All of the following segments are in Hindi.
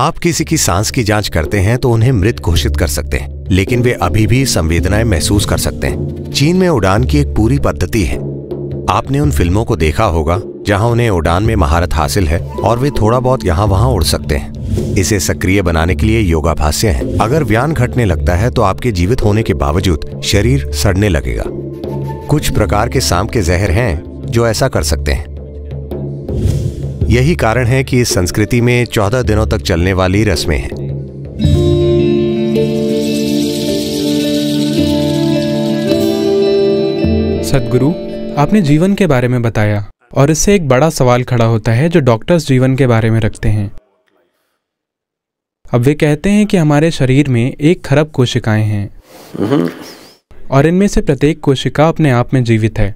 आप किसी की सांस की जांच करते हैं तो उन्हें मृत घोषित कर सकते हैं लेकिन वे अभी भी संवेदनाएं महसूस कर सकते हैं चीन में उड़ान की एक पूरी पद्धति है आपने उन फिल्मों को देखा होगा जहां उन्हें उड़ान में महारत हासिल है और वे थोड़ा बहुत यहाँ वहाँ उड़ सकते हैं इसे सक्रिय बनाने के लिए योगाभास्य है अगर व्यान घटने लगता है तो आपके जीवित होने के बावजूद शरीर सड़ने लगेगा कुछ प्रकार के सांप के जहर हैं जो ऐसा कर सकते हैं यही कारण है कि इस संस्कृति में चौदह दिनों तक चलने वाली रस्में हैं सदगुरु आपने जीवन के बारे में बताया और इससे एक बड़ा सवाल खड़ा होता है जो डॉक्टर्स जीवन के बारे में रखते हैं अब वे कहते हैं कि हमारे शरीर में एक खरब कोशिकाएं हैं हम्म। और इनमें से प्रत्येक कोशिका अपने आप में जीवित है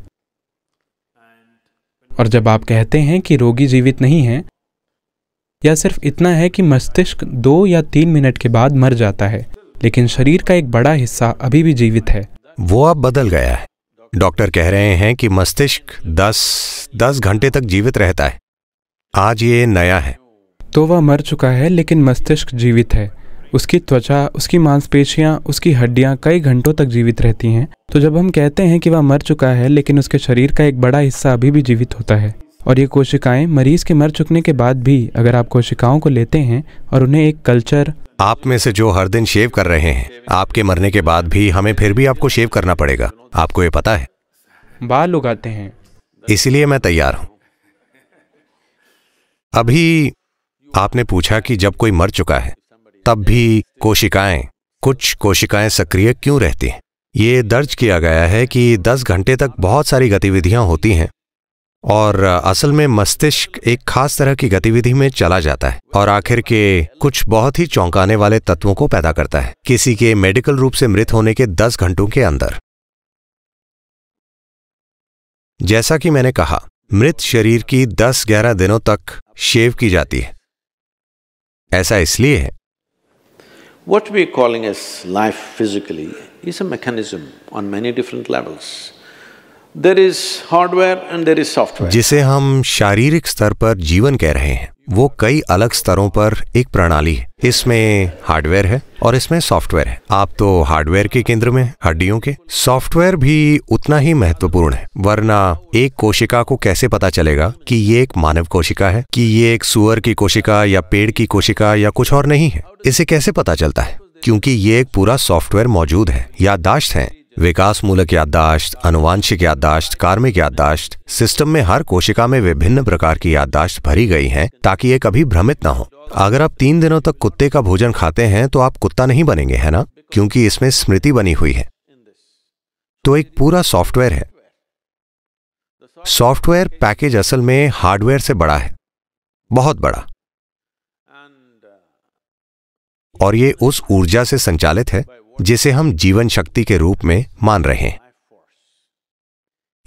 और जब आप कहते हैं कि रोगी जीवित नहीं है या सिर्फ इतना है कि मस्तिष्क दो या तीन मिनट के बाद मर जाता है लेकिन शरीर का एक बड़ा हिस्सा अभी भी जीवित है वो अब बदल गया है डॉक्टर कह रहे हैं कि मस्तिष्क दस दस घंटे तक जीवित रहता है आज ये नया है तो वह मर चुका है लेकिन मस्तिष्क जीवित है उसकी त्वचा उसकी मांसपेशियां उसकी हड्डियां कई घंटों तक जीवित रहती हैं तो जब हम कहते हैं कि वह मर चुका है लेकिन उसके शरीर का एक बड़ा हिस्सा अभी भी जीवित होता है और ये कोशिकाएं मरीज के मर चुकने के बाद भी अगर आप कोशिकाओं को लेते हैं और उन्हें एक कल्चर आप में से जो हर दिन शेव कर रहे हैं आपके मरने के बाद भी हमें फिर भी आपको शेव करना पड़ेगा आपको ये पता है बाल उगाते हैं इसलिए मैं तैयार हूं अभी आपने पूछा कि जब कोई मर चुका है तब भी कोशिकाएं कुछ कोशिकाएं सक्रिय क्यों रहती हैं ये दर्ज किया गया है कि 10 घंटे तक बहुत सारी गतिविधियां होती हैं और असल में मस्तिष्क एक खास तरह की गतिविधि में चला जाता है और आखिर के कुछ बहुत ही चौंकाने वाले तत्वों को पैदा करता है किसी के मेडिकल रूप से मृत होने के 10 घंटों के अंदर जैसा कि मैंने कहा मृत शरीर की 10-11 दिनों तक शेव की जाती है ऐसा इसलिए है What we're calling as life physically is a mechanism on many different levels. There is hardware and there is software. जिसे हम शारीरिक स्तर पर जीवन कह रहे हैं वो कई अलग स्तरों पर एक प्रणाली है इसमें हार्डवेयर है और इसमें सॉफ्टवेयर है आप तो हार्डवेयर के केंद्र में हड्डियों के सॉफ्टवेयर भी उतना ही महत्वपूर्ण है वरना एक कोशिका को कैसे पता चलेगा कि ये एक मानव कोशिका है कि ये एक सुअर की कोशिका या पेड़ की कोशिका या कुछ और नहीं है इसे कैसे पता चलता है क्योंकि ये एक पूरा सॉफ्टवेयर मौजूद है याददाश्त है विकासमूलक याददाश्त अनुवांशिक याददाश्त कार्मिक याददाश्त सिस्टम में हर कोशिका में विभिन्न प्रकार की याददाश्त भरी गई हैं ताकि ये कभी भ्रमित ना हो अगर आप तीन दिनों तक कुत्ते का भोजन खाते हैं तो आप कुत्ता नहीं बनेंगे है ना क्योंकि इसमें स्मृति बनी हुई है तो एक पूरा सॉफ्टवेयर है सॉफ्टवेयर पैकेज असल में हार्डवेयर से बड़ा है बहुत बड़ा और ये उस ऊर्जा से संचालित है जिसे हम जीवन शक्ति के रूप में मान रहे हैं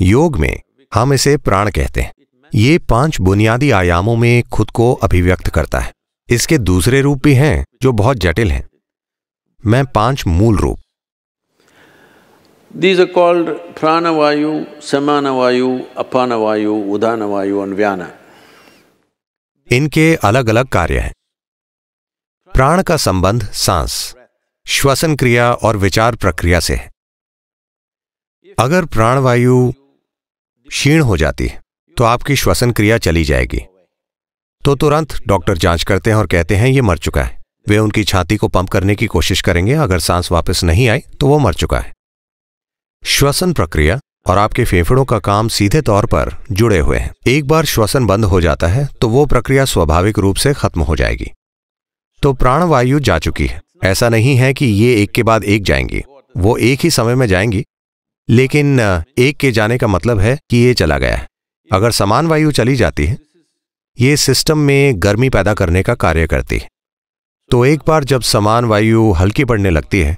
योग में हम इसे प्राण कहते हैं ये पांच बुनियादी आयामों में खुद को अभिव्यक्त करता है इसके दूसरे रूप भी हैं जो बहुत जटिल हैं मैं पांच मूल रूप दीज are called pranavayu, वायु apanavayu, वायु and व्यान इनके अलग अलग कार्य हैं प्राण का संबंध सांस श्वसन क्रिया और विचार प्रक्रिया से है अगर प्राणवायु क्षीण हो जाती है तो आपकी श्वसन क्रिया चली जाएगी तो तुरंत डॉक्टर जांच करते हैं और कहते हैं ये मर चुका है वे उनकी छाती को पंप करने की कोशिश करेंगे अगर सांस वापस नहीं आई तो वो मर चुका है श्वसन प्रक्रिया और आपके फेफड़ों का काम सीधे तौर पर जुड़े हुए हैं एक बार श्वसन बंद हो जाता है तो वो प्रक्रिया स्वाभाविक रूप से खत्म हो जाएगी तो प्राणवायु जा चुकी है ऐसा नहीं है कि ये एक के बाद एक जाएंगी वो एक ही समय में जाएंगी लेकिन एक के जाने का मतलब है कि ये चला गया है अगर समान वायु चली जाती है ये सिस्टम में गर्मी पैदा करने का कार्य करती है तो एक बार जब समान वायु हल्की पड़ने लगती है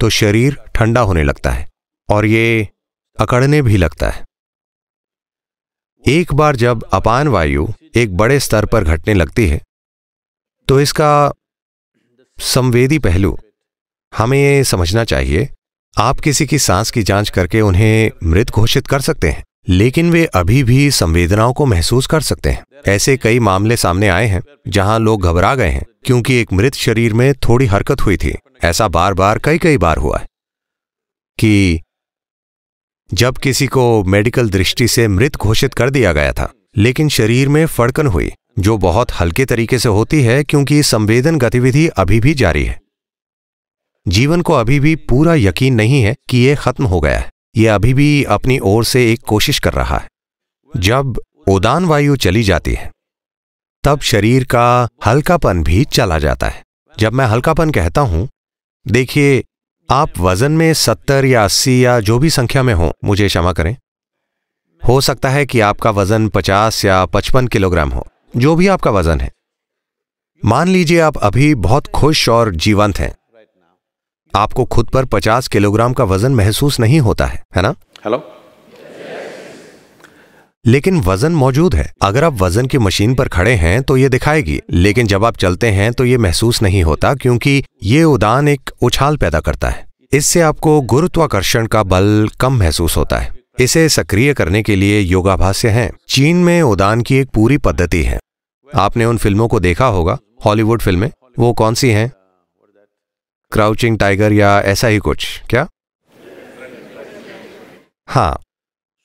तो शरीर ठंडा होने लगता है और ये अकड़ने भी लगता है एक बार जब अपान वायु एक बड़े स्तर पर घटने लगती है तो इसका संवेदी पहलू हमें ये समझना चाहिए आप किसी की सांस की जांच करके उन्हें मृत घोषित कर सकते हैं लेकिन वे अभी भी संवेदनाओं को महसूस कर सकते हैं ऐसे कई मामले सामने आए हैं जहां लोग घबरा गए हैं क्योंकि एक मृत शरीर में थोड़ी हरकत हुई थी ऐसा बार बार कई कई बार हुआ है कि जब किसी को मेडिकल दृष्टि से मृत घोषित कर दिया गया था लेकिन शरीर में फड़कन हुई जो बहुत हल्के तरीके से होती है क्योंकि संवेदन गतिविधि अभी भी जारी है जीवन को अभी भी पूरा यकीन नहीं है कि यह खत्म हो गया है यह अभी भी अपनी ओर से एक कोशिश कर रहा है जब उदान वायु चली जाती है तब शरीर का हल्कापन भी चला जाता है जब मैं हल्कापन कहता हूं देखिए आप वजन में सत्तर या अस्सी या जो भी संख्या में हो मुझे क्षमा करें हो सकता है कि आपका वजन पचास या पचपन किलोग्राम हो जो भी आपका वजन है मान लीजिए आप अभी बहुत खुश और जीवंत हैं आपको खुद पर 50 किलोग्राम का वजन महसूस नहीं होता है है ना हेलो लेकिन वजन मौजूद है अगर आप वजन की मशीन पर खड़े हैं तो ये दिखाएगी लेकिन जब आप चलते हैं तो ये महसूस नहीं होता क्योंकि ये उदान एक उछाल पैदा करता है इससे आपको गुरुत्वाकर्षण का बल कम महसूस होता है इसे सक्रिय करने के लिए योगाभास्य हैं चीन में उदान की एक पूरी पद्धति है आपने उन फिल्मों को देखा होगा हॉलीवुड फिल्में वो कौन सी हैं क्राउचिंग टाइगर या ऐसा ही कुछ क्या हाँ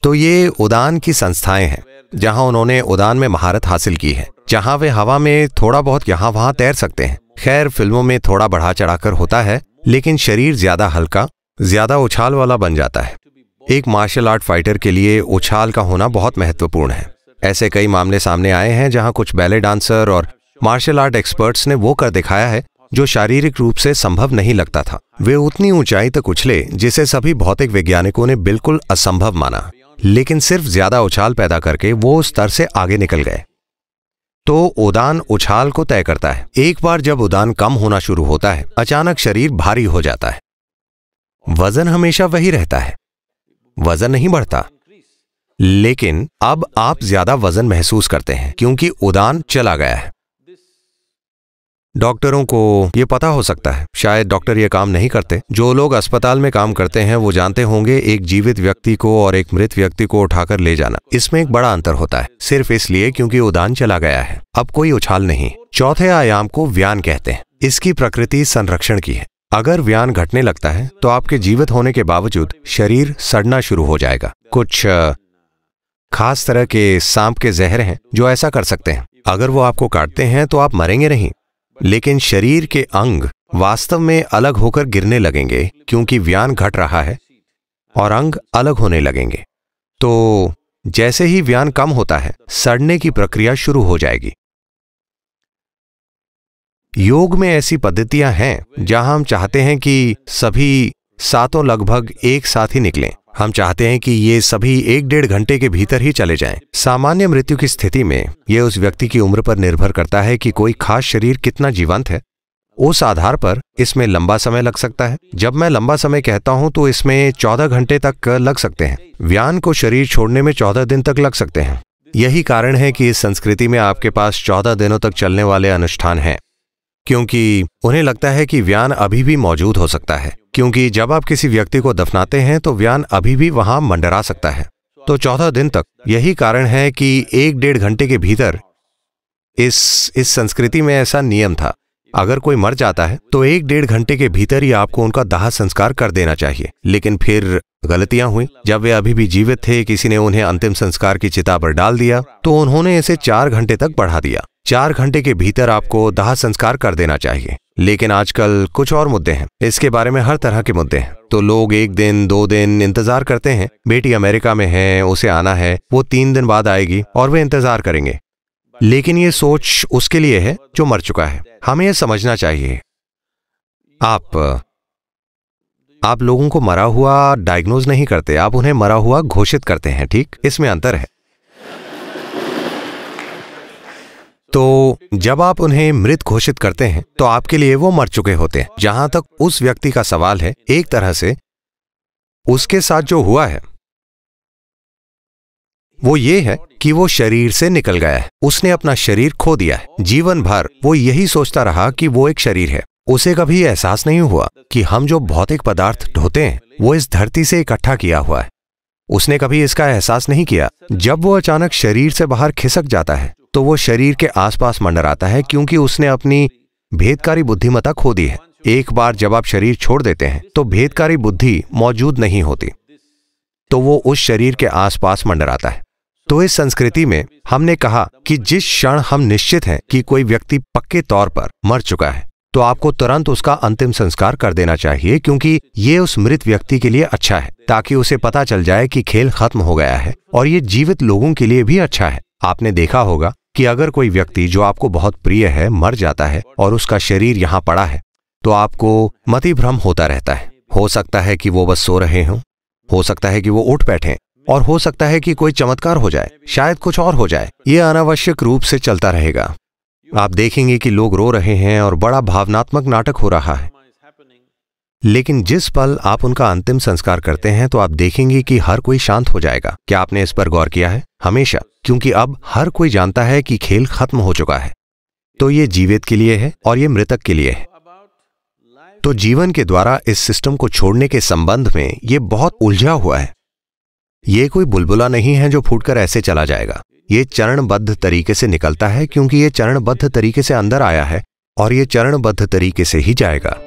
तो ये उदान की संस्थाएं हैं जहां उन्होंने उदान में महारत हासिल की है जहां वे हवा में थोड़ा बहुत यहां वहां तैर सकते हैं खैर फिल्मों में थोड़ा बढ़ा चढ़ाकर होता है लेकिन शरीर ज्यादा हल्का ज्यादा उछाल वाला बन जाता है एक मार्शल आर्ट फाइटर के लिए उछाल का होना बहुत महत्वपूर्ण है ऐसे कई मामले सामने आए हैं जहां कुछ बैले डांसर और मार्शल आर्ट एक्सपर्ट्स ने वो कर दिखाया है जो शारीरिक रूप से संभव नहीं लगता था वे उतनी ऊंचाई तक उछले जिसे सभी भौतिक वैज्ञानिकों ने बिल्कुल असंभव माना लेकिन सिर्फ ज्यादा उछाल पैदा करके वो स्तर से आगे निकल गए तो उदान उछाल को तय करता है एक बार जब उदान कम होना शुरू होता है अचानक शरीर भारी हो जाता है वजन हमेशा वही रहता है वजन नहीं बढ़ता लेकिन अब आप ज्यादा वजन महसूस करते हैं क्योंकि उदान चला गया है डॉक्टरों को ये पता हो सकता है शायद डॉक्टर ये काम नहीं करते जो लोग अस्पताल में काम करते हैं वो जानते होंगे एक जीवित व्यक्ति को और एक मृत व्यक्ति को उठाकर ले जाना इसमें एक बड़ा अंतर होता है सिर्फ इसलिए क्योंकि उदान चला गया है अब कोई उछाल नहीं चौथे आयाम को व्यान कहते हैं इसकी प्रकृति संरक्षण की है अगर व्यान घटने लगता है तो आपके जीवित होने के बावजूद शरीर सड़ना शुरू हो जाएगा कुछ खास तरह के सांप के जहर हैं जो ऐसा कर सकते हैं अगर वो आपको काटते हैं तो आप मरेंगे नहीं लेकिन शरीर के अंग वास्तव में अलग होकर गिरने लगेंगे क्योंकि व्यान घट रहा है और अंग अलग होने लगेंगे तो जैसे ही व्यान कम होता है सड़ने की प्रक्रिया शुरू हो जाएगी योग में ऐसी पद्धतियां हैं जहां हम चाहते हैं कि सभी सातों लगभग एक साथ ही निकलें हम चाहते हैं कि ये सभी एक डेढ़ घंटे के भीतर ही चले जाएं। सामान्य मृत्यु की स्थिति में यह उस व्यक्ति की उम्र पर निर्भर करता है कि कोई खास शरीर कितना जीवंत है उस आधार पर इसमें लंबा समय लग सकता है जब मैं लंबा समय कहता हूं तो इसमें चौदह घंटे तक लग सकते हैं व्यान को शरीर छोड़ने में चौदह दिन तक लग सकते हैं यही कारण है कि इस संस्कृति में आपके पास चौदह दिनों तक चलने वाले अनुष्ठान हैं क्योंकि उन्हें लगता है कि व्यान अभी भी मौजूद हो सकता है क्योंकि जब आप किसी व्यक्ति को दफनाते हैं तो व्यान अभी भी वहां मंडरा सकता है तो चौदह दिन तक यही कारण है कि एक डेढ़ घंटे के भीतर इस इस संस्कृति में ऐसा नियम था अगर कोई मर जाता है तो एक डेढ़ घंटे के भीतर ही आपको उनका दाह संस्कार कर देना चाहिए लेकिन फिर गलतियां हुई जब वे अभी भी जीवित थे किसी ने उन्हें अंतिम संस्कार की चिता पर डाल दिया तो उन्होंने इसे चार घंटे तक बढ़ा दिया चार घंटे के भीतर आपको दाह संस्कार कर देना चाहिए लेकिन आजकल कुछ और मुद्दे हैं इसके बारे में हर तरह के मुद्दे हैं तो लोग एक दिन दो दिन इंतजार करते हैं बेटी अमेरिका में है उसे आना है वो तीन दिन बाद आएगी और वे इंतजार करेंगे लेकिन ये सोच उसके लिए है जो मर चुका है हमें यह समझना चाहिए आप आप लोगों को मरा हुआ डायग्नोज नहीं करते आप उन्हें मरा हुआ घोषित करते हैं ठीक इसमें अंतर है तो जब आप उन्हें मृत घोषित करते हैं तो आपके लिए वो मर चुके होते हैं जहां तक उस व्यक्ति का सवाल है एक तरह से उसके साथ जो हुआ है वो ये है कि वो शरीर से निकल गया है उसने अपना शरीर खो दिया है जीवन भर वो यही सोचता रहा कि वो एक शरीर है उसे कभी एहसास नहीं हुआ कि हम जो भौतिक पदार्थ ढोते हैं वो इस धरती से इकट्ठा किया हुआ है उसने कभी इसका एहसास नहीं किया जब वो अचानक शरीर से बाहर खिसक जाता है तो वो शरीर के आसपास मंडराता है क्योंकि उसने अपनी भेदकारी बुद्धिमता खो दी है एक बार जब आप शरीर छोड़ देते हैं तो भेदकारी बुद्धि मौजूद नहीं होती तो वो उस शरीर के आसपास मंडराता है तो इस संस्कृति में हमने कहा कि जिस क्षण हम निश्चित हैं कि कोई व्यक्ति पक्के तौर पर मर चुका है तो आपको तुरंत उसका अंतिम संस्कार कर देना चाहिए क्योंकि ये उस मृत व्यक्ति के लिए अच्छा है ताकि उसे पता चल जाए कि खेल खत्म हो गया है और ये जीवित लोगों के लिए भी अच्छा है आपने देखा होगा कि अगर कोई व्यक्ति जो आपको बहुत प्रिय है मर जाता है और उसका शरीर यहाँ पड़ा है तो आपको मति भ्रम होता रहता है हो सकता है कि वो बस सो रहे हों हो सकता है कि वो उठ बैठे और हो सकता है कि कोई चमत्कार हो जाए शायद कुछ और हो जाए ये अनावश्यक रूप से चलता रहेगा आप देखेंगे कि लोग रो रहे हैं और बड़ा भावनात्मक नाटक हो रहा है लेकिन जिस पल आप उनका अंतिम संस्कार करते हैं तो आप देखेंगे कि हर कोई शांत हो जाएगा क्या आपने इस पर गौर किया है हमेशा क्योंकि अब हर कोई जानता है कि खेल खत्म हो चुका है तो ये जीवित के लिए है और ये मृतक के लिए है तो जीवन के द्वारा इस सिस्टम को छोड़ने के संबंध में ये बहुत उलझा हुआ है ये कोई बुलबुला नहीं है जो फूटकर ऐसे चला जाएगा ये चरणबद्ध तरीके से निकलता है क्योंकि ये चरणबद्ध तरीके से अंदर आया है और ये चरणबद्ध तरीके से ही जाएगा